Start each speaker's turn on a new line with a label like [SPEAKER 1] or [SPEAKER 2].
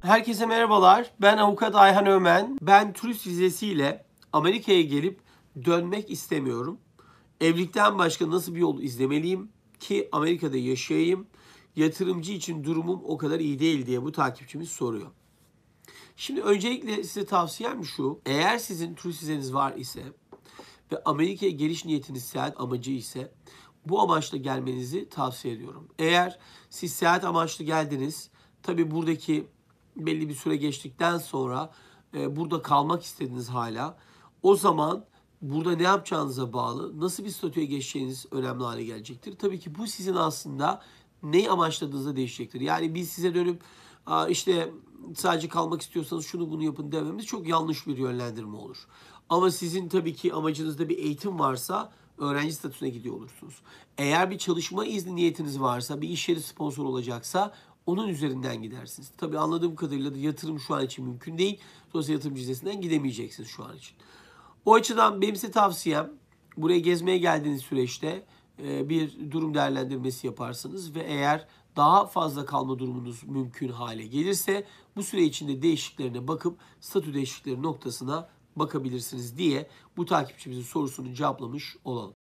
[SPEAKER 1] Herkese merhabalar. Ben avukat Ayhan Ömen. Ben turist vizesiyle Amerika'ya gelip dönmek istemiyorum. Evlilikten başka nasıl bir yol izlemeliyim ki Amerika'da yaşayayım? Yatırımcı için durumum o kadar iyi değil diye bu takipçimiz soruyor. Şimdi öncelikle size tavsiyem şu. Eğer sizin turist vizeniz var ise ve Amerika'ya geliş niyetiniz seyahat amacı ise bu amaçla gelmenizi tavsiye ediyorum. Eğer siz seyahat amaçlı geldiniz, tabi buradaki belli bir süre geçtikten sonra e, burada kalmak istediniz hala. O zaman burada ne yapacağınıza bağlı, nasıl bir statüye geçeceğiniz önemli hale gelecektir. Tabii ki bu sizin aslında neyi amaçladığınızda değişecektir. Yani biz size dönüp işte sadece kalmak istiyorsanız şunu bunu yapın dememiz çok yanlış bir yönlendirme olur. Ama sizin tabii ki amacınızda bir eğitim varsa öğrenci statüsüne gidiyor olursunuz. Eğer bir çalışma izni niyetiniz varsa, bir iş yeri sponsor olacaksa onun üzerinden gidersiniz. Tabi anladığım kadarıyla da yatırım şu an için mümkün değil. Dolayısıyla yatırım cizesinden gidemeyeceksiniz şu an için. O açıdan benim size tavsiyem buraya gezmeye geldiğiniz süreçte e, bir durum değerlendirmesi yaparsınız ve eğer daha fazla kalma durumunuz mümkün hale gelirse bu süre içinde değişiklerine bakıp statü değişikleri noktasına bakabilirsiniz diye bu takipçimizin sorusunu cevaplamış olalım.